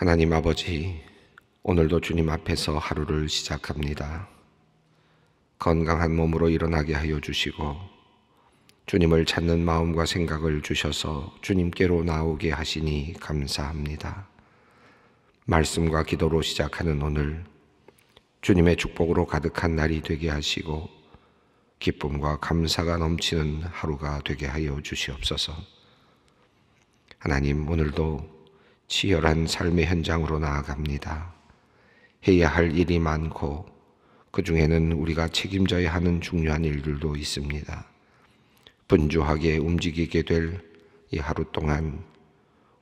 하나님 아버지, 오늘도 주님 앞에서 하루를 시작합니다. 건강한 몸으로 일어나게 하여 주시고, 주님을 찾는 마음과 생각을 주셔서 주님께로 나오게 하시니 감사합니다. 말씀과 기도로 시작하는 오늘, 주님의 축복으로 가득한 날이 되게 하시고, 기쁨과 감사가 넘치는 하루가 되게 하여 주시옵소서. 하나님, 오늘도 치열한 삶의 현장으로 나아갑니다. 해야 할 일이 많고 그 중에는 우리가 책임져야 하는 중요한 일들도 있습니다. 분주하게 움직이게 될 이 하루 동안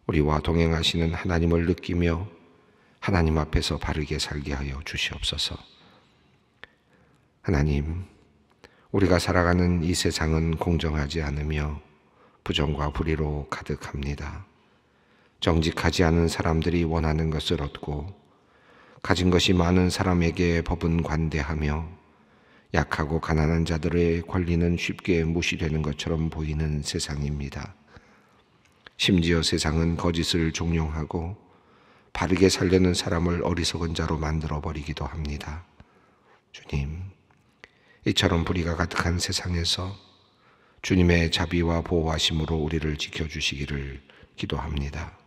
우리와 동행하시는 하나님을 느끼며 하나님 앞에서 바르게 살게 하여 주시옵소서. 하나님, 우리가 살아가는 이 세상은 공정하지 않으며 부정과 불의로 가득합니다. 정직하지 않은 사람들이 원하는 것을 얻고 가진 것이 많은 사람에게 법은 관대하며 약하고 가난한 자들의 권리는 쉽게 무시되는 것처럼 보이는 세상입니다. 심지어 세상은 거짓을 종용하고 바르게 살려는 사람을 어리석은 자로 만들어버리기도 합니다. 주님, 이처럼 불의가 가득한 세상에서 주님의 자비와 보호하심으로 우리를 지켜주시기를 기도합니다.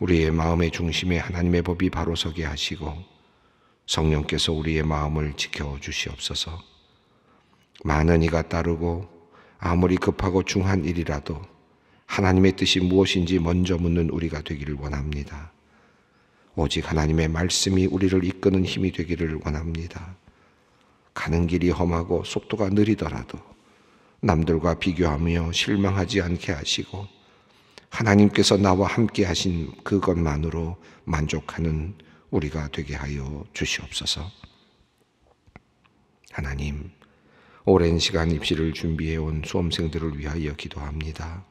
우리의 마음의 중심에 하나님의 법이 바로 서게 하시고 성령께서 우리의 마음을 지켜 주시옵소서. 많은 이가 따르고 아무리 급하고 중한 일이라도 하나님의 뜻이 무엇인지 먼저 묻는 우리가 되기를 원합니다. 오직 하나님의 말씀이 우리를 이끄는 힘이 되기를 원합니다. 가는 길이 험하고 속도가 느리더라도 남들과 비교하며 실망하지 않게 하시고 하나님께서 나와 함께 하신 그것만으로 만족하는 우리가 되게 하여 주시옵소서. 하나님, 오랜 시간 입시를 준비해 온 수험생들을 위하여 기도합니다.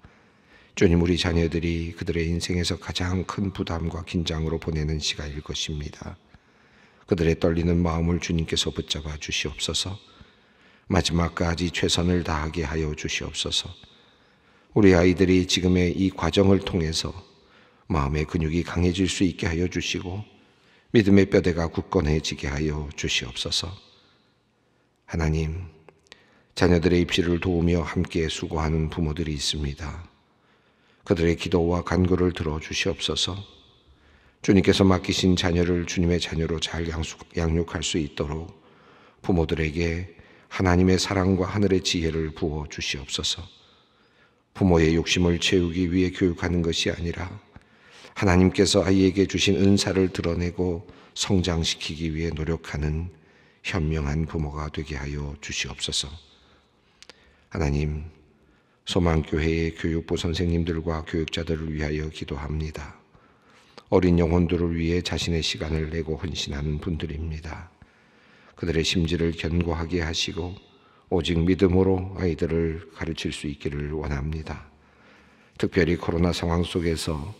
주님 우리 자녀들이 그들의 인생에서 가장 큰 부담과 긴장으로 보내는 시간일 것입니다. 그들의 떨리는 마음을 주님께서 붙잡아 주시옵소서. 마지막까지 최선을 다하게 하여 주시옵소서. 우리 아이들이 지금의 이 과정을 통해서 마음의 근육이 강해질 수 있게 하여 주시고 믿음의 뼈대가 굳건해지게 하여 주시옵소서. 하나님, 자녀들의 입시를 도우며 함께 수고하는 부모들이 있습니다. 그들의 기도와 간구를 들어 주시옵소서. 주님께서 맡기신 자녀를 주님의 자녀로 잘 양육할 수 있도록 부모들에게 하나님의 사랑과 하늘의 지혜를 부어 주시옵소서. 부모의 욕심을 채우기 위해 교육하는 것이 아니라 하나님께서 아이에게 주신 은사를 드러내고 성장시키기 위해 노력하는 현명한 부모가 되게 하여 주시옵소서. 하나님, 소망교회의 교육부 선생님들과 교육자들을 위하여 기도합니다. 어린 영혼들을 위해 자신의 시간을 내고 헌신하는 분들입니다. 그들의 심지를 견고하게 하시고 오직 믿음으로 아이들을 가르칠 수 있기를 원합니다. 특별히 코로나 상황 속에서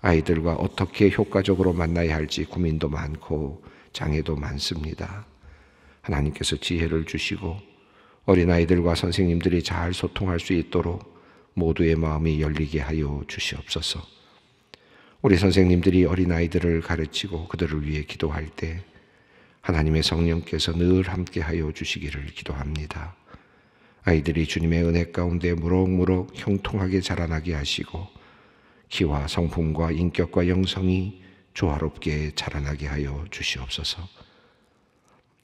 아이들과 어떻게 효과적으로 만나야 할지 고민도 많고 장애도 많습니다. 하나님께서 지혜를 주시고 어린아이들과 선생님들이 잘 소통할 수 있도록 모두의 마음이 열리게 하여 주시옵소서. 우리 선생님들이 어린아이들을 가르치고 그들을 위해 기도할 때 하나님의 성령께서 늘 함께하여 주시기를 기도합니다. 아이들이 주님의 은혜 가운데 무럭무럭 형통하게 자라나게 하시고 키와 성품과 인격과 영성이 조화롭게 자라나게 하여 주시옵소서.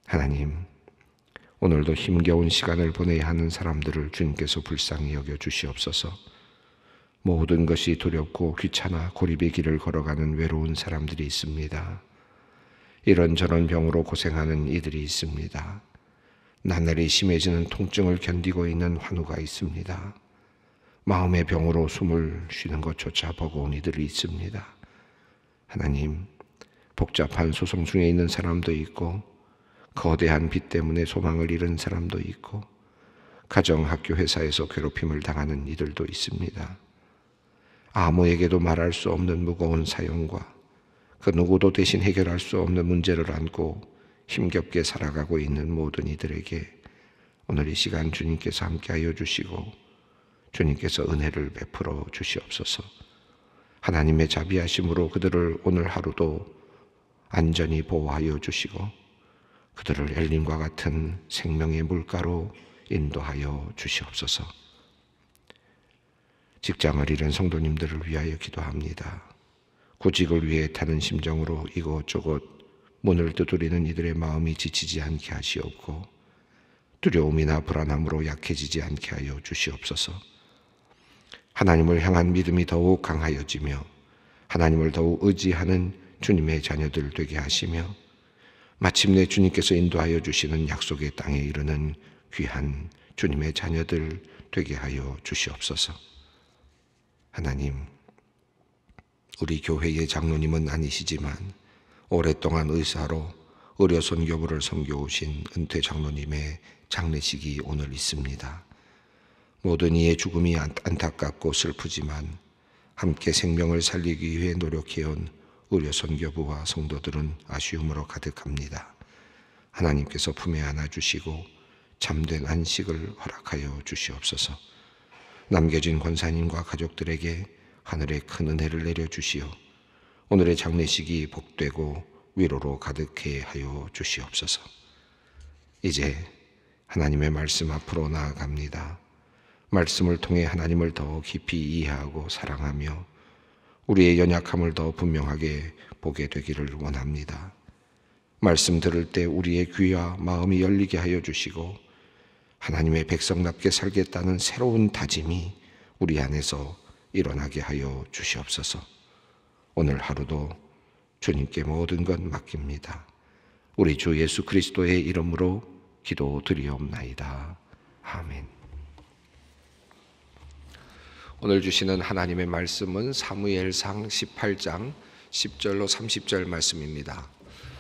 하나님, 오늘도 힘겨운 시간을 보내야 하는 사람들을 주님께서 불쌍히 여겨 주시옵소서. 모든 것이 두렵고 귀찮아 고립의 길을 걸어가는 외로운 사람들이 있습니다. 이런저런 병으로 고생하는 이들이 있습니다. 나날이 심해지는 통증을 견디고 있는 환우가 있습니다. 마음의 병으로 숨을 쉬는 것조차 버거운 이들이 있습니다. 하나님, 복잡한 소송 중에 있는 사람도 있고, 거대한 빚 때문에 소망을 잃은 사람도 있고, 가정, 학교, 회사에서 괴롭힘을 당하는 이들도 있습니다. 아무에게도 말할 수 없는 무거운 사연과 그 누구도 대신 해결할 수 없는 문제를 안고 힘겹게 살아가고 있는 모든 이들에게 오늘 이 시간 주님께서 함께하여 주시고 주님께서 은혜를 베풀어 주시옵소서. 하나님의 자비하심으로 그들을 오늘 하루도 안전히 보호하여 주시고 그들을 엘림과 같은 생명의 물가로 인도하여 주시옵소서. 직장을 잃은 성도님들을 위하여 기도합니다. 구직을 위해 타는 심정으로 이곳저곳 문을 두드리는 이들의 마음이 지치지 않게 하시옵고 두려움이나 불안함으로 약해지지 않게 하여 주시옵소서. 하나님을 향한 믿음이 더욱 강하여지며 하나님을 더욱 의지하는 주님의 자녀들 되게 하시며 마침내 주님께서 인도하여 주시는 약속의 땅에 이르는 귀한 주님의 자녀들 되게 하여 주시옵소서. 하나님 우리 교회의 장로님은 아니시지만 오랫동안 의사로 의료 선교부를 섬겨오신 은퇴 장로님의 장례식이 오늘 있습니다. 모든 이의 죽음이 안타깝고 슬프지만 함께 생명을 살리기 위해 노력해온 의료 선교부와 성도들은 아쉬움으로 가득합니다. 하나님께서 품에 안아주시고 잠된 안식을 허락하여 주시옵소서. 남겨진 권사님과 가족들에게 하늘에 큰 은혜를 내려주시어 오늘의 장례식이 복되고 위로로 가득해 하여 주시옵소서. 이제 하나님의 말씀 앞으로 나아갑니다. 말씀을 통해 하나님을 더 깊이 이해하고 사랑하며 우리의 연약함을 더 분명하게 보게 되기를 원합니다. 말씀 들을 때 우리의 귀와 마음이 열리게 하여 주시고 하나님의 백성답게 살겠다는 새로운 다짐이 우리 안에서 일어나게 하여 주시옵소서. 오늘 하루도 주님께 모든 것 맡깁니다. 우리 주 예수 그리스도의 이름으로 기도드리옵나이다. 아멘. 오늘 주시는 하나님의 말씀은 사무엘상 18장 10절로 30절 말씀입니다.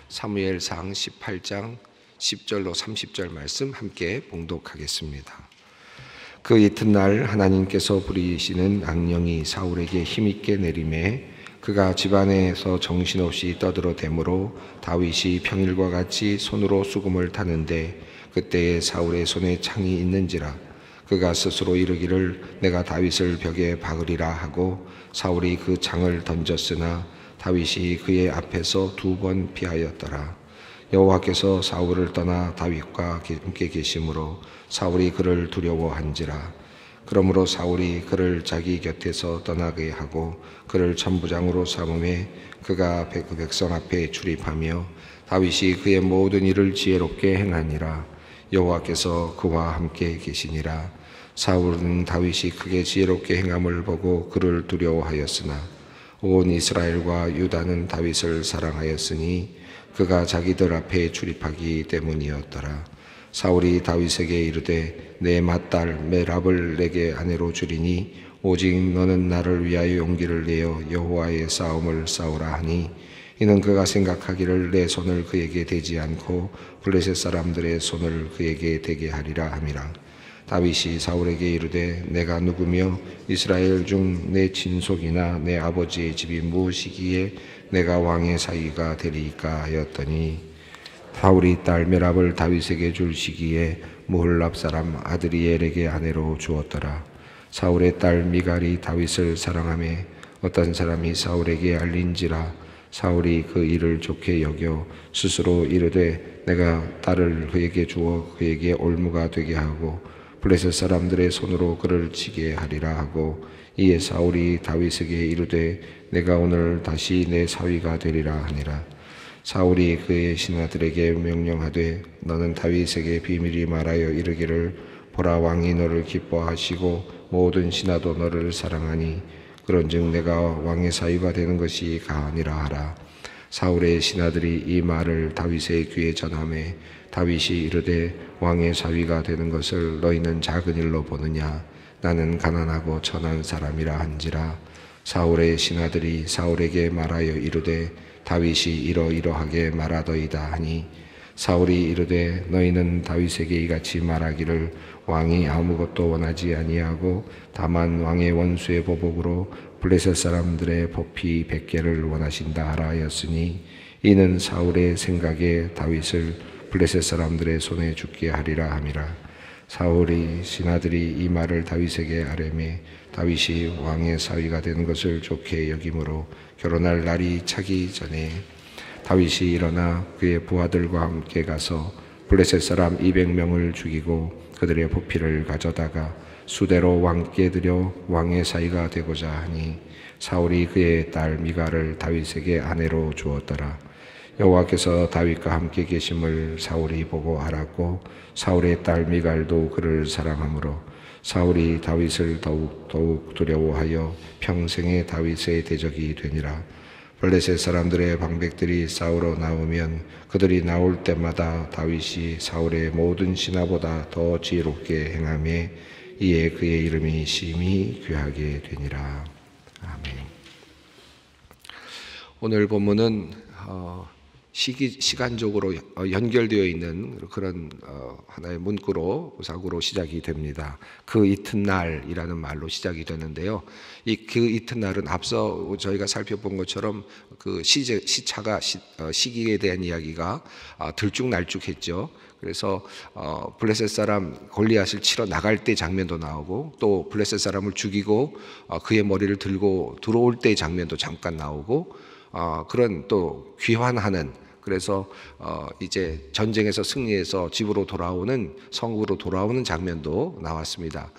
사무엘상 18장 10절로 30절 말씀 함께 봉독하겠습니다. 그 이튿날 하나님께서 부리시는 악령이 사울에게 힘있게 내림에 그가 집안에서 정신없이 떠들어 대므로 다윗이 평일과 같이 손으로 수금을 타는데 그때에 사울의 손에 창이 있는지라 그가 스스로 이르기를 내가 다윗을 벽에 박으리라 하고 사울이 그 창을 던졌으나 다윗이 그의 앞에서 두 번 피하였더라 여호와께서 사울을 떠나 다윗과 함께 계심으로 사울이 그를 두려워한지라 그러므로 사울이 그를 자기 곁에서 떠나게 하고 그를 천부장으로 삼음해 그가 그 백성 앞에 출입하며 다윗이 그의 모든 일을 지혜롭게 행하니라 여호와께서 그와 함께 계시니라 사울은 다윗이 크게 지혜롭게 행함을 보고 그를 두려워하였으나 온 이스라엘과 유다는 다윗을 사랑하였으니 그가 자기들 앞에 출입하기 때문이었더라. 사울이 다윗에게 이르되 내 맏딸 메랍을 내게 아내로 주리니 오직 너는 나를 위하여 용기를 내어 여호와의 싸움을 싸우라 하니 이는 그가 생각하기를 내 손을 그에게 대지 않고 블레셋 사람들의 손을 그에게 대게 하리라 함이라. 다윗이 사울에게 이르되 내가 누구며 이스라엘 중 내 친속이나 내 아버지의 집이 무엇이기에 내가 왕의 사위가 되리이까 하였더니 사울이 딸 메랍을 다윗에게 줄 시기에 무홀랍 사람 아드리엘에게 아내로 주었더라. 사울의 딸 미갈이 다윗을 사랑함에 어떤 사람이 사울에게 알린지라 사울이 그 일을 좋게 여겨 스스로 이르되 내가 딸을 그에게 주어 그에게 올무가 되게 하고 블레셋 사람들의 손으로 그를 치게 하리라 하고 이에 사울이 다윗에게 이르되 내가 오늘 다시 내 사위가 되리라 하니라. 사울이 그의 신하들에게 명령하되 너는 다윗에게 비밀이 말하여 이르기를 보라 왕이 너를 기뻐하시고 모든 신하도 너를 사랑하니 그런즉 내가 왕의 사위가 되는 것이 가아니라 하라. 사울의 신하들이 이 말을 다윗의 귀에 전함에 다윗이 이르되 왕의 사위가 되는 것을 너희는 작은 일로 보느냐 나는 가난하고 천한 사람이라 한지라 사울의 신하들이 사울에게 말하여 이르되 다윗이 이러이러하게 말하더이다 하니 사울이 이르되 너희는 다윗에게 이같이 말하기를 왕이 아무것도 원하지 아니하고 다만 왕의 원수의 보복으로 블레셋 사람들의 보피 백개를 원하신다 하라 였으니 이는 사울의 생각에 다윗을 블레셋 사람들의 손에 죽게 하리라 함이라 사울이 신하들이 이 말을 다윗에게 아뢰매 다윗이 왕의 사위가 된 것을 좋게 여김으로 결혼할 날이 차기 전에 다윗이 일어나 그의 부하들과 함께 가서 블레셋 사람 200명을 죽이고 그들의 부피를 가져다가 수대로 왕께 드려 왕의 사위가 되고자 하니 사울이 그의 딸 미가를 다윗에게 아내로 주었더라. 여호와께서 다윗과 함께 계심을 사울이 보고 알았고 사울의 딸 미갈도 그를 사랑하므로 사울이 다윗을 더욱 더욱 두려워하여 평생의 다윗의 대적이 되니라. 블레셋 사람들의 방백들이 싸우러 나오면 그들이 나올 때마다 다윗이 사울의 모든 신하보다 더 지혜롭게 행함에 이에 그의 이름이 심히 귀하게 되니라. 아멘. 오늘 본문은 어... 시기, 시간적으로 어, 연결되어 있는 그런 어, 하나의 문구로 우사구로 시작이 됩니다. 그 이튿날이라는 말로 시작이 되는데요. 이 그 이튿날은 앞서 저희가 살펴본 것처럼 그 시제, 시차가 시, 어, 기에 대한 이야기가 아, 들쭉날쭉했죠. 그래서 어, 블레셋 사람 골리앗을 치러 나갈 때 장면도 나오고 또 블레셋 사람을 죽이고 어, 그의 머리를 들고 들어올 때 장면도 잠깐 나오고 어, 그런 또 귀환하는 그래서 어 이제 전쟁에서 승리해서 집으로 돌아오는 성읍으로 돌아오는 장면도 나왔습니다.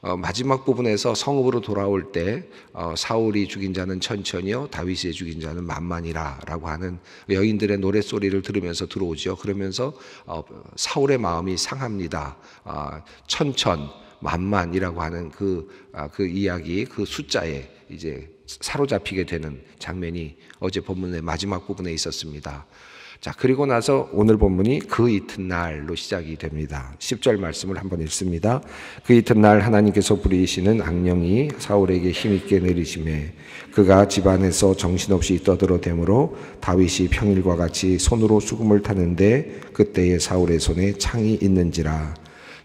어, 마지막 부분에서 성읍으로 돌아올 때 어, 사울이 죽인 자는 천천히요 다윗이 죽인 자는 만만이라라고 하는 여인들의 노래 소리를 들으면서 들어오죠. 그러면서 어, 사울의 마음이 상합니다. 아, 천천 만만이라고 하는 그, 아, 그 이야기 그 숫자에 이제 사로잡히게 되는 장면이 어제 본문의 마지막 부분에 있었습니다. 자, 그리고 나서 오늘 본문이 그 이튿날로 시작이 됩니다. 10절 말씀을 한번 읽습니다. 그 이튿날 하나님께서 부리시는 악령이 사울에게 힘있게 내리심에 그가 집안에서 정신없이 떠들어대므로 다윗이 평일과 같이 손으로 수금을 타는데 그때에 사울의 손에 창이 있는지라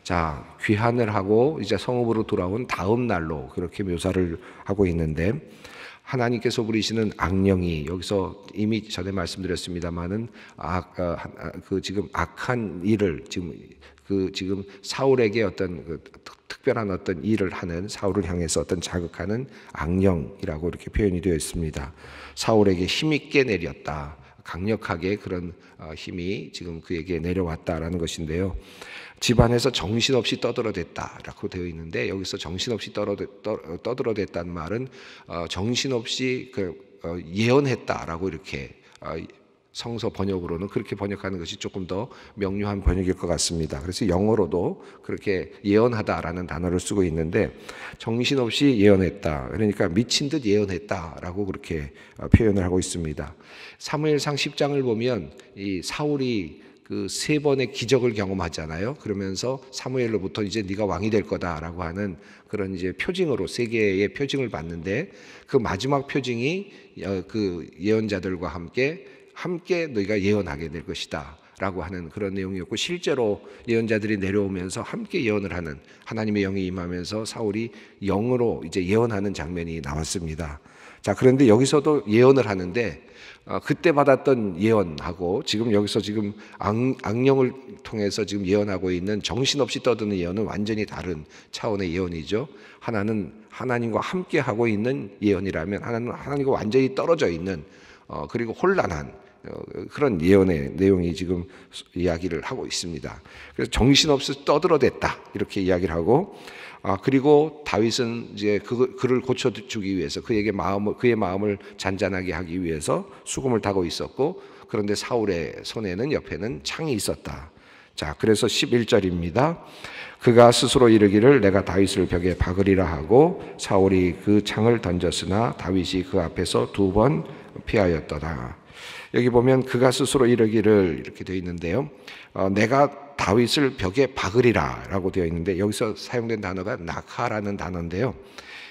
자, 귀환을 하고 이제 성읍으로 돌아온 다음 날로 그렇게 묘사를 하고 있는데 하나님께서 부르시는 악령이 여기서 이미 전에 말씀드렸습니다만은 어, 아그 지금 악한 일을 지금 그 지금 사울에게 어떤 그 특별한 어떤 일을 하는 사울을 향해서 어떤 자극하는 악령이라고 이렇게 표현이 되어 있습니다. 사울에게 힘 있게 내렸다. 강력하게 그런 어, 힘이 지금 그에게 내려왔다라는 것인데요. 집안에서 정신없이 떠들어댔다라고 되어 있는데 여기서 정신없이 떠들어댔다는 말은 어, 정신없이 그, 어, 예언했다라고 이렇게 어, 성서 번역으로는 그렇게 번역하는 것이 조금 더 명료한 번역일 것 같습니다. 그래서 영어로도 그렇게 예언하다라는 단어를 쓰고 있는데 정신없이 예언했다. 그러니까 미친 듯 예언했다라고 그렇게 표현을 하고 있습니다. 사무엘상 10장을 보면 이 사울이 그세 번의 기적을 경험하잖아요. 그러면서 사무엘로부터 이제 네가 왕이 될 거다라고 하는 그런 이제 표징으로 세 개의 표징을 받는데 그 마지막 표징이 어, 그 예언자들과 함께 함께 너희가 예언하게 될 것이다. 라고 하는 그런 내용이었고 실제로 예언자들이 내려오면서 함께 예언을 하는 하나님의 영이 임하면서 사울이 영으로 이제 예언하는 장면이 나왔습니다. 자, 그런데 여기서도 예언을 하는데 어, 그때 받았던 예언하고 지금 여기서 지금 악, 령을 통해서 지금 예언하고 있는 정신없이 떠드는 예언은 완전히 다른 차원의 예언이죠. 하나는 하나님과 함께 하고 있는 예언이라면 하나는 하나님과 완전히 떨어져 있는 어, 그리고 혼란한 어, 그런 예언의 내용이 지금 이야기를 하고 있습니다. 그래서 정신없이 떠들어댔다 이렇게 이야기를 하고 아 그리고 다윗은 이제 그, 그를 고쳐 주기 위해서 그에게 마음을 그의 마음을 잔잔하게 하기 위해서 수금을 타고 있었고 그런데 사울의 손에는 옆에는 창이 있었다. 자, 그래서 11절입니다. 그가 스스로 이르기를 내가 다윗을 벽에 박으리라 하고 사울이 그 창을 던졌으나 다윗이 그 앞에서 두 번 피하였더라. 여기 보면 그가 스스로 이르기를 이렇게 되어 있는데요. 어, 내가 다윗을 벽에 박으리라라고 되어 있는데 여기서 사용된 단어가 낙하라는 단어인데요.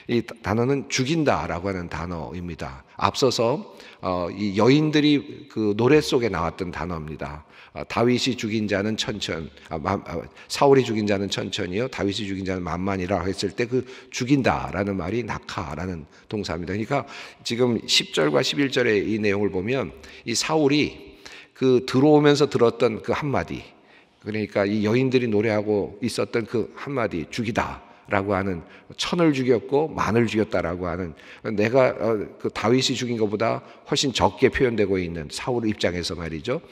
이 단어는 죽인다라고 하는 단어입니다. 앞서서 어, 이 여인들이 그 노래 속에 나왔던 단어입니다. 아, 다윗이 죽인 자는 천천, 아, 아, 사울이 죽인 자는 천천이요, 다윗이 죽인 자는 만만이라 했을 때 그 죽인다라는 말이 낙하라는 동사입니다. 그러니까 지금 10절과 11절의 이 내용을 보면 이 사울이 그 들어오면서 들었던 그 한마디, 그러니까 이 여인들이 노래하고 있었던 그 한마디, 죽이다. 라고 하는 천을 죽였고 만을 죽였다라고 하는 내가 어, 그 다윗이 죽인 것보다 훨씬 적게 표현되고 있는 사울 입장에서 말이죠.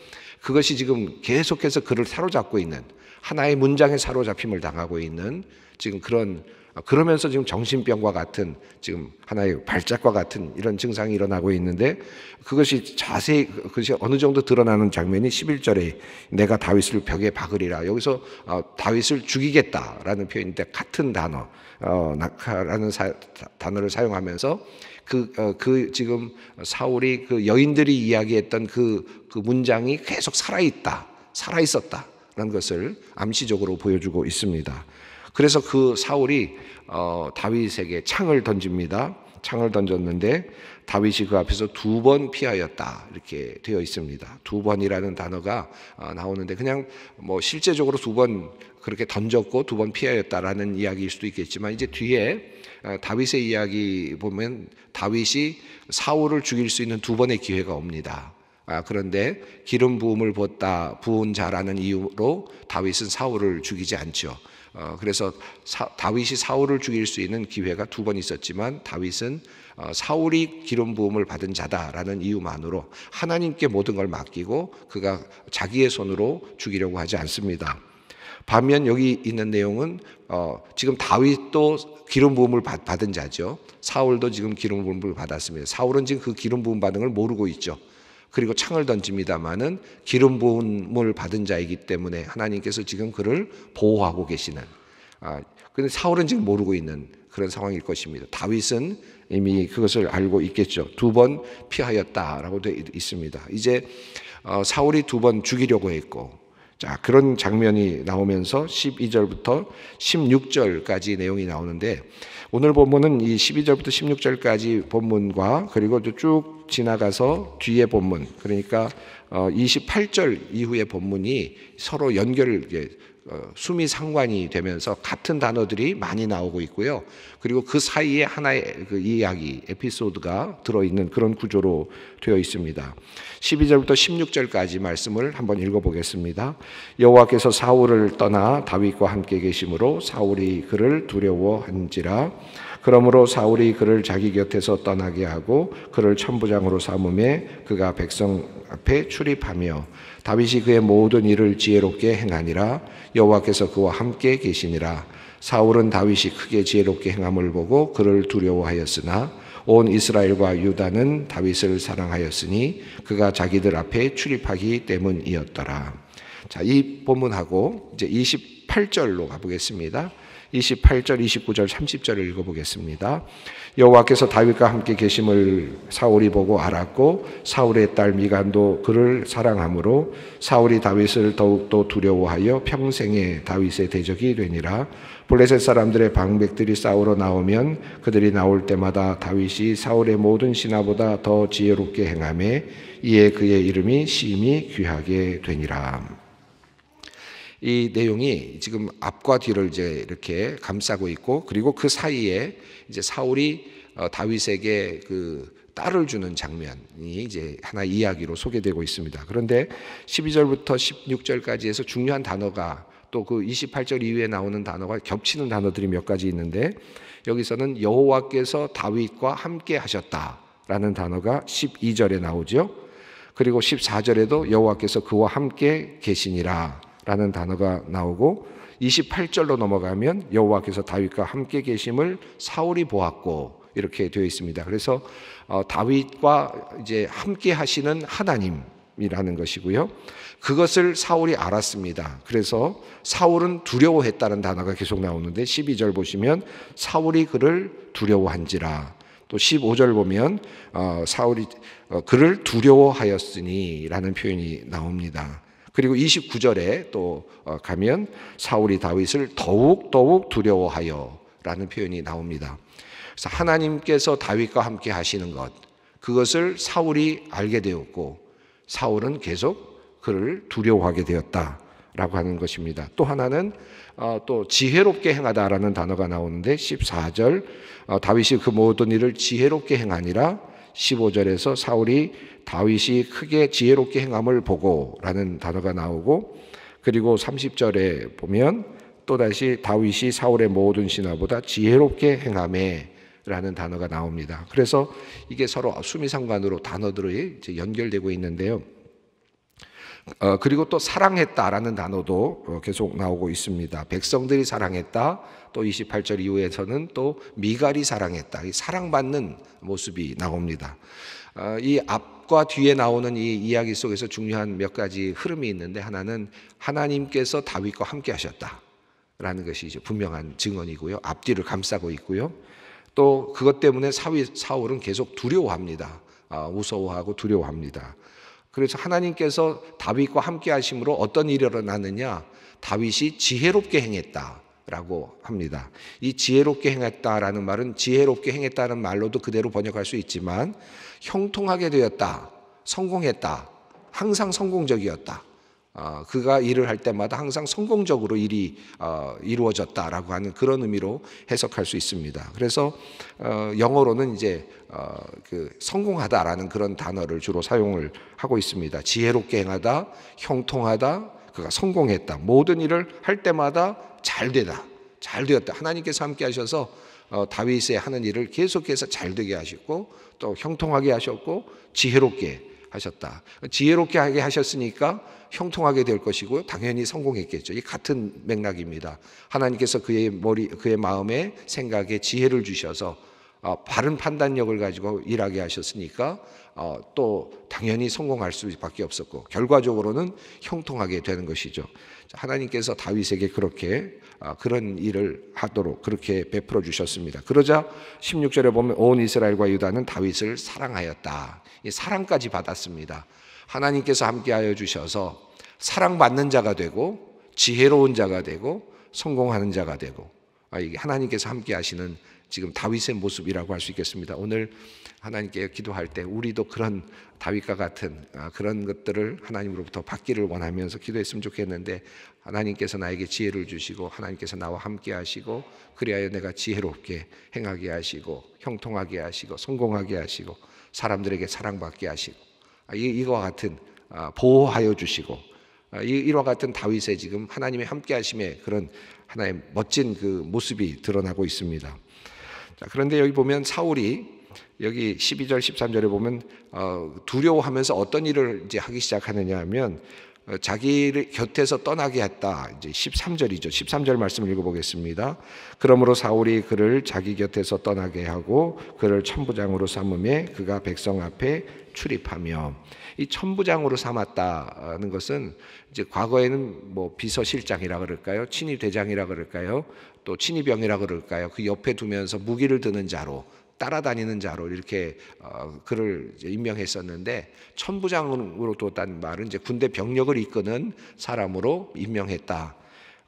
그것이 지금 계속해서 그를 사로잡고 있는 하나의 문장에 사로잡힘을 당하고 있는 지금 그런 그러면서 지금 정신병과 같은 지금 하나의 발작과 같은 이런 증상이 일어나고 있는데 그것이 자세히 그것이 어느 정도 드러나는 장면이 11절에 내가 다윗을 벽에 박으리라 여기서 어, 다윗을 죽이겠다라는 표현인데 같은 단어 어, 낙하라는 사, 단어를 사용하면서 그, 어, 그 지금 사울이 그 여인들이 이야기했던 그, 그 문장이 계속 살아있다. 살아있었다. 라는 것을 암시적으로 보여주고 있습니다. 그래서 그 사울이 어, 다윗에게 창을 던집니다. 창을 던졌는데 다윗이 그 앞에서 두 번 피하였다 이렇게 되어 있습니다. 두 번이라는 단어가 어, 나오는데 그냥 뭐 실제적으로 두 번 그렇게 던졌고 두 번 피하였다라는 이야기일 수도 있겠지만 이제 뒤에 어, 다윗의 이야기 보면 다윗이 사울을 죽일 수 있는 두 번의 기회가 옵니다. 아, 그런데 기름 부음을 부었다 부은 자라는 이유로 다윗은 사울을 죽이지 않죠. 어, 그래서 사, 다윗이 사울을 죽일 수 있는 기회가 두 번 있었지만 다윗은 어, 사울이 기름 부음을 받은 자다라는 이유만으로 하나님께 모든 걸 맡기고 그가 자기의 손으로 죽이려고 하지 않습니다. 반면 여기 있는 내용은 어, 지금 다윗도 기름 부음을 받은 자죠. 사울도 지금 기름 부음을 받았습니다. 사울은 지금 그 기름 부음 받은 걸 모르고 있죠. 그리고 창을 던집니다마는 기름 부음을 받은 자이기 때문에 하나님께서 지금 그를 보호하고 계시는 아 근데 사울은 지금 모르고 있는 그런 상황일 것입니다. 다윗은 이미 그것을 알고 있겠죠. 두 번 피하였다라고 되어 있습니다. 이제 어, 사울이 두 번 죽이려고 했고 자, 그런 장면이 나오면서 12절부터 16절까지 내용이 나오는데 오늘 본문은 이 12절부터 16절까지 본문과 그리고 쭉 지나가서 뒤에 본문 그러니까 28절 어, 이후의 본문이 서로 연결 수미 어, 상관이 되면서 같은 단어들이 많이 나오고 있고요. 그리고 그 사이에 하나의 그 이야기 에피소드가 들어 있는 그런 구조로 되어 있습니다. 12절부터 16절까지 말씀을 한번 읽어 보겠습니다. 여호와께서 사울을 떠나 다윗과 함께 계심으로 사울이 그를 두려워한지라 그러므로 사울이 그를 자기 곁에서 떠나게 하고 그를 천부장으로 삼음에 그가 백성 앞에 출입하며 다윗이 그의 모든 일을 지혜롭게 행하니라 여호와께서 그와 함께 계시니라 사울은 다윗이 크게 지혜롭게 행함을 보고 그를 두려워하였으나 온 이스라엘과 유다는 다윗을 사랑하였으니 그가 자기들 앞에 출입하기 때문이었더라. 자, 이 본문하고 이제 28절로 가보겠습니다. 28절, 29절, 30절을 읽어보겠습니다. 여호와께서 다윗과 함께 계심을 사울이 보고 알았고 사울의 딸 미간도 그를 사랑하므로 사울이 다윗을 더욱더 두려워하여 평생에 다윗의 대적이 되니라. 블레셋 사람들의 방백들이 싸우러 나오면 그들이 나올 때마다 다윗이 사울의 모든 신하보다 더 지혜롭게 행함에 이에 그의 이름이 심히 귀하게 되니라. 이 내용이 지금 앞과 뒤를 이제 이렇게 감싸고 있고 그리고 그 사이에 이제 사울이 어, 다윗에게 그 딸을 주는 장면이 이제 하나 이야기로 소개되고 있습니다. 그런데 12절부터 16절까지 해서 중요한 단어가 또 그 28절 이후에 나오는 단어가 겹치는 단어들이 몇 가지 있는데 여기서는 여호와께서 다윗과 함께 하셨다라는 단어가 12절에 나오죠. 그리고 14절에도 여호와께서 그와 함께 계시니라 라는 단어가 나오고 28절로 넘어가면 여호와께서 다윗과 함께 계심을 사울이 보았고 이렇게 되어 있습니다. 그래서 어, 다윗과 이제 함께 하시는 하나님 이라는 것이고요. 그것을 사울이 알았습니다. 그래서 사울은 두려워했다는 단어가 계속 나오는데 12절 보시면 사울이 그를 두려워한지라 또 15절 보면 어, 사울이 어, 그를 두려워하였으니라는 표현이 나옵니다. 그리고 29절에 또 어, 가면 사울이 다윗을 더욱더욱 두려워하여 라는 표현이 나옵니다. 그래서 하나님께서 다윗과 함께 하시는 것, 그것을 사울이 알게 되었고, 사울은 계속 그를 두려워하게 되었다. 라고 하는 것입니다. 또 하나는 어, 또 지혜롭게 행하다라는 단어가 나오는데 14절 어, 다윗이 그 모든 일을 지혜롭게 행하니라 15절에서 사울이 다윗이 크게 지혜롭게 행함을 보고라는 단어가 나오고 그리고 30절에 보면 또다시 다윗이 사울의 모든 신하보다 지혜롭게 행함에 라는 단어가 나옵니다. 그래서 이게 서로 수미상관으로 단어들이 연결되고 있는데요. 어, 그리고 또 사랑했다라는 단어도 어, 계속 나오고 있습니다. 백성들이 사랑했다. 또 28절 이후에서는 또 미갈이 사랑했다. 사랑받는 모습이 나옵니다. 아, 이 앞과 뒤에 나오는 이 이야기 속에서 중요한 몇 가지 흐름이 있는데 하나는 하나님께서 다윗과 함께 하셨다. 라는 것이 이제 분명한 증언이고요. 앞뒤를 감싸고 있고요. 또 그것 때문에 사울은 계속 두려워합니다. 무서워하고 아, 두려워합니다. 그래서 하나님께서 다윗과 함께 하심으로 어떤 일이 일어나느냐? 다윗이 지혜롭게 행했다. 라고 합니다. 이 지혜롭게 행했다라는 말은 지혜롭게 행했다는 말로도 그대로 번역할 수 있지만 형통하게 되었다, 성공했다, 항상 성공적이었다. 어, 그가 일을 할 때마다 항상 성공적으로 일이 어, 이루어졌다라고 하는 그런 의미로 해석할 수 있습니다. 그래서 어, 영어로는 이제 어, 그 성공하다라는 그런 단어를 주로 사용을 하고 있습니다. 지혜롭게 행하다, 형통하다, 그가 성공했다. 모든 일을 할 때마다 잘 되다. 잘 되었다. 하나님께서 함께 하셔서 어, 다윗의 하는 일을 계속해서 잘 되게 하셨고 또 형통하게 하셨고 지혜롭게 하셨다. 지혜롭게 하게 하셨으니까 형통하게 될 것이고 당연히 성공했겠죠. 이 같은 맥락입니다. 하나님께서 그의 머리 그의 마음에 생각에 지혜를 주셔서 어, 바른 판단력을 가지고 일하게 하셨으니까 어, 또 당연히 성공할 수밖에 없었고 결과적으로는 형통하게 되는 것이죠. 하나님께서 다윗에게 그렇게 어, 그런 일을 하도록 그렇게 베풀어 주셨습니다. 그러자 16절에 보면 온 이스라엘과 유다는 다윗을 사랑하였다. 사랑까지 받았습니다. 하나님께서 함께하여 주셔서 사랑받는 자가 되고 지혜로운 자가 되고 성공하는 자가 되고 아, 하나님께서 함께하시는 지금 다윗의 모습이라고 할 수 있겠습니다. 오늘 하나님께 기도할 때 우리도 그런 다윗과 같은 아, 그런 것들을 하나님으로부터 받기를 원하면서 기도했으면 좋겠는데 하나님께서 나에게 지혜를 주시고 하나님께서 나와 함께 하시고 그리하여 내가 지혜롭게 행하게 하시고 형통하게 하시고 성공하게 하시고 사람들에게 사랑받게 하시고 아, 이와 같은 아, 보호하여 주시고 이와 같은 다윗의 지금 하나님의 함께하심에 그런 하나의 멋진 그 모습이 드러나고 있습니다. 자, 그런데 여기 보면 사울이 여기 12절 13절에 보면 어, 두려워하면서 어떤 일을 이제 하기 시작하느냐 하면 어, 자기를 곁에서 떠나게 했다. 이제 13절이죠. 13절 말씀을 읽어 보겠습니다. 그러므로 사울이 그를 자기 곁에서 떠나게 하고 그를 천부장으로 삼음에 그가 백성 앞에 출입하며 이 천부장으로 삼았다는 것은 이제 과거에는 뭐 비서실장이라 그럴까요? 친위 대장이라 그럴까요? 또 친위병이라 그럴까요? 그 옆에 두면서 무기를 드는 자로 따라다니는 자로 이렇게 어, 그를 이제 임명했었는데 천부장으로 뒀다는 말은 이제 군대 병력을 이끄는 사람으로 임명했다.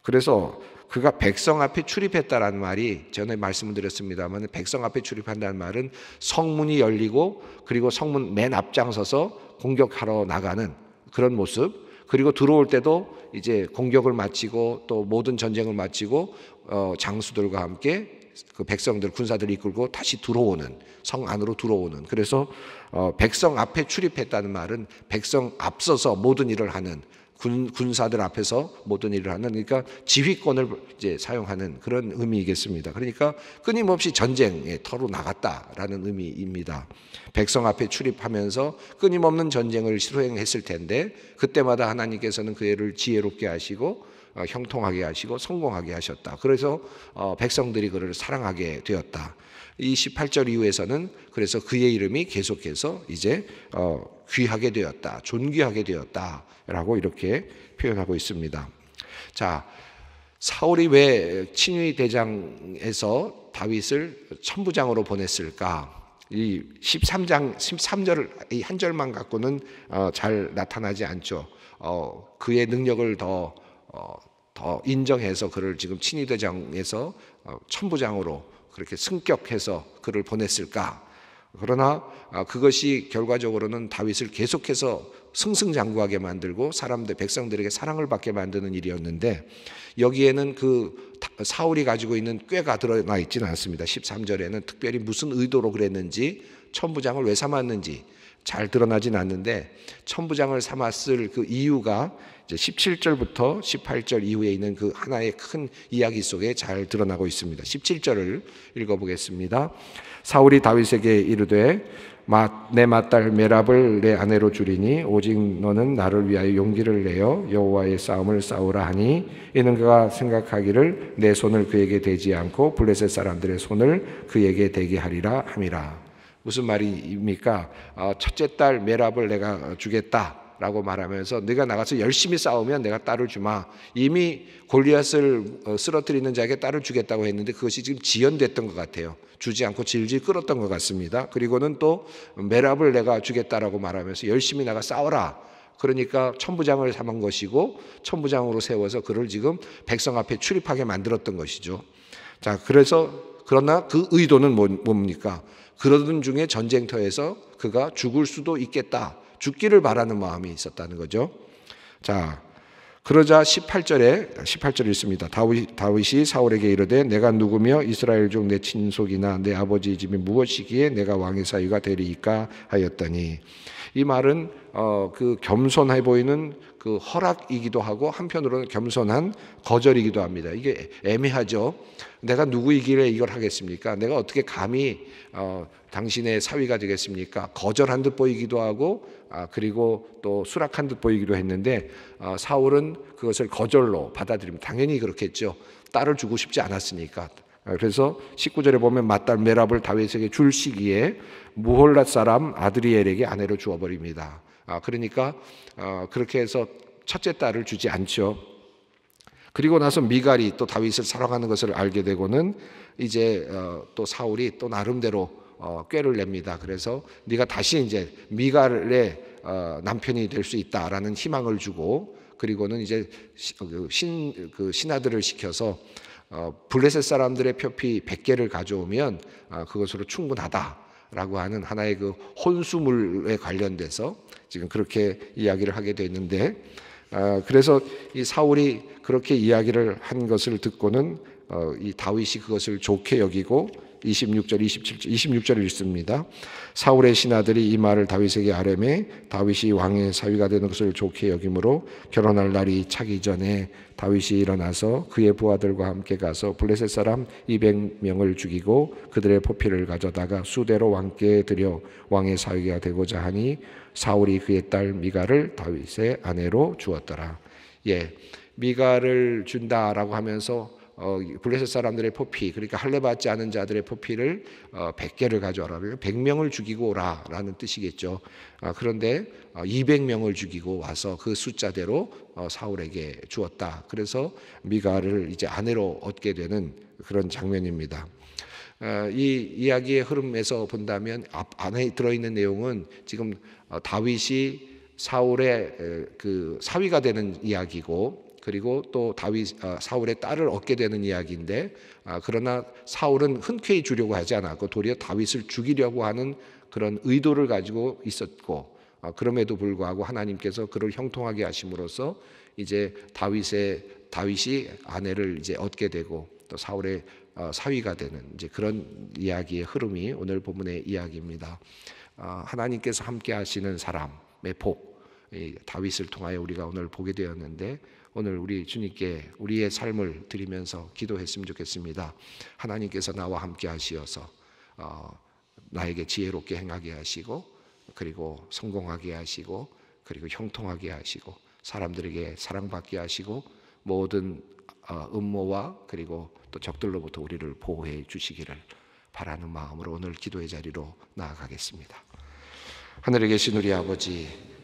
그래서 그가 백성 앞에 출입했다라는 말이 전에 말씀 드렸습니다만 백성 앞에 출입한다는 말은 성문이 열리고 그리고 성문 맨 앞장서서 공격하러 나가는 그런 모습 그리고 들어올 때도 이제 공격을 마치고 또 모든 전쟁을 마치고 어, 장수들과 함께 그 백성들 군사들 이끌고 다시 들어오는 성 안으로 들어오는 그래서 어, 백성 앞에 출입했다는 말은 백성 앞서서 모든 일을 하는 군, 군사들 앞에서 모든 일을 하는 그러니까 지휘권을 이제 사용하는 그런 의미이겠습니다. 그러니까 끊임없이 전쟁에 터로 나갔다라는 의미입니다. 백성 앞에 출입하면서 끊임없는 전쟁을 수행했을 텐데 그때마다 하나님께서는 그 애를 지혜롭게 하시고 어, 형통하게 하시고 성공하게 하셨다. 그래서 어, 백성들이 그를 사랑하게 되었다. 이 18절 이후에서는 그래서 그의 이름이 계속해서 이제 어 귀하게 되었다, 존귀하게 되었다라고 이렇게 표현하고 있습니다. 자, 사울이 왜 친위 대장에서 다윗을 천부장으로 보냈을까? 이 13장 1 3절이한 절만 갖고는 어, 잘 나타나지 않죠. 어, 그의 능력을 더, 어, 더 인정해서 그를 지금 친위대장에서 어, 천부장으로 그렇게 승격해서 그를 보냈을까? 그러나 아, 그것이 결과적으로는 다윗을 계속해서 승승장구하게 만들고 사람들 백성들에게 사랑을 받게 만드는 일이었는데 여기에는 그 사울이 가지고 있는 꾀가 드러나 있지는 않습니다. 13절에는 특별히 무슨 의도로 그랬는지 천부장을 왜 삼았는지 잘 드러나진 않는데 천부장을 삼았을 그 이유가 이제 17절부터 18절 이후에 있는 그 하나의 큰 이야기 속에 잘 드러나고 있습니다. 17절을 읽어보겠습니다. 사울이 다윗에게 이르되 내 맏딸 메랍을 내 아내로 주리니 오직 너는 나를 위하여 용기를 내어 여호와의 싸움을 싸우라 하니 이는 그가 생각하기를 내 손을 그에게 대지 않고 블레셋 사람들의 손을 그에게 대게 하리라 함이라 무슨 말입니까? 어, 첫째 딸 메랍을 내가 주겠다. 라고 말하면서 네가 나가서 열심히 싸우면 내가 딸을 주마. 이미 골리앗을 어, 쓰러뜨리는 자에게 딸을 주겠다고 했는데 그것이 지금 지연됐던 것 같아요. 주지 않고 질질 끌었던 것 같습니다. 그리고는 또 메랍을 내가 주겠다라고 말하면서 열심히 나가 싸워라. 그러니까 천부장을 삼은 것이고 천부장으로 세워서 그를 지금 백성 앞에 출입하게 만들었던 것이죠. 자, 그래서 그러나 그 의도는 뭐, 뭡니까? 그러던 중에 전쟁터에서 그가 죽을 수도 있겠다. 죽기를 바라는 마음이 있었다는 거죠. 자, 그러자 18절에 18절에 있습니다. 다윗, 다윗이 사울에게 이르되 내가 누구며 이스라엘 중 내 친속이나 내 아버지 집이 무엇이기에 내가 왕의 사위가 되리이까 하였더니 이 말은 어, 그 겸손해 보이는 그 허락이기도 하고 한편으로는 겸손한 거절이기도 합니다. 이게 애매하죠. 내가 누구이길래 이걸 하겠습니까? 내가 어떻게 감히 어, 당신의 사위가 되겠습니까? 거절한 듯 보이기도 하고 아, 그리고 또 수락한 듯 보이기도 했는데 어, 사울은 그것을 거절로 받아들입니다. 당연히 그렇겠죠. 딸을 주고 싶지 않았으니까. 아, 그래서 19절에 보면 맏딸 메랍을 다윗에게 줄 시기에 무홀라 사람 아드리엘에게 아내로 주어버립니다. 아, 그러니까 어, 그렇게 해서 첫째 딸을 주지 않죠. 그리고 나서 미갈이 또 다윗을 사랑하는 것을 알게 되고는 이제 어, 또 사울이 또 나름대로 어, 꾀를 냅니다. 그래서 네가 다시 이제 미갈의 어, 남편이 될 수 있다라는 희망을 주고 그리고는 이제 어, 그 신, 그 신하들을 시켜서 어, 블레셋 사람들의 표피 100개를 가져오면 어, 그것으로 충분하다라고 하는 하나의 그 혼수물에 관련돼서 지금 그렇게 이야기를 하게 됐는데 아, 그래서 이 사울이 그렇게 이야기를 한 것을 듣고는 어, 이 다윗이 그것을 좋게 여기고 26절, 27절, 26절을 읽습니다. 사울의 신하들이 이 말을 다윗에게 아뢰매 다윗이 왕의 사위가 되는 것을 좋게 여김으로 결혼할 날이 차기 전에 다윗이 일어나서 그의 부하들과 함께 가서 블레셋 사람 200명을 죽이고 그들의 포피를 가져다가 수대로 왕께 드려 왕의 사위가 되고자 하니 사울이 그의 딸 미가를 다윗의 아내로 주었더라. 예. 미가를 준다라고 하면서 어, 블레셋 사람들의 포피, 그러니까 할례받지 않은 자들의 포피를 어, 100개를 가져와라. 100명을 그러니까 죽이고 오라라는 뜻이겠죠. 아, 그런데 200명을 어, 죽이고 와서 그 숫자대로 어, 사울에게 주었다. 그래서 미가를 이제 아내로 얻게 되는 그런 장면입니다. 어, 이 이야기의 흐름에서 본다면 앞, 안에 들어있는 내용은 지금 어, 다윗이 사울의 그 사위가 되는 이야기고 그리고 또 다윗 아, 사울의 딸을 얻게 되는 이야기인데 아, 그러나 사울은 흔쾌히 주려고 하지 않았고 도리어 다윗을 죽이려고 하는 그런 의도를 가지고 있었고 아, 그럼에도 불구하고 하나님께서 그를 형통하게 하심으로써 이제 다윗의 다윗이 아내를 이제 얻게 되고 또 사울의 어, 사위가 되는 이제 그런 이야기의 흐름이 오늘 본문의 이야기입니다. 하나님께서 함께 하시는 사람의 복 다윗을 통하여 우리가 오늘 보게 되었는데 오늘 우리 주님께 우리의 삶을 드리면서 기도했으면 좋겠습니다. 하나님께서 나와 함께 하시어서 어, 나에게 지혜롭게 행하게 하시고 그리고 성공하게 하시고 그리고 형통하게 하시고 사람들에게 사랑받게 하시고 모든 어, 음모와 그리고 또 적들로부터 우리를 보호해 주시기를 바라는 마음으로 오늘 기도의 자리로 나아가겠습니다. 하늘에 계신 우리 아버지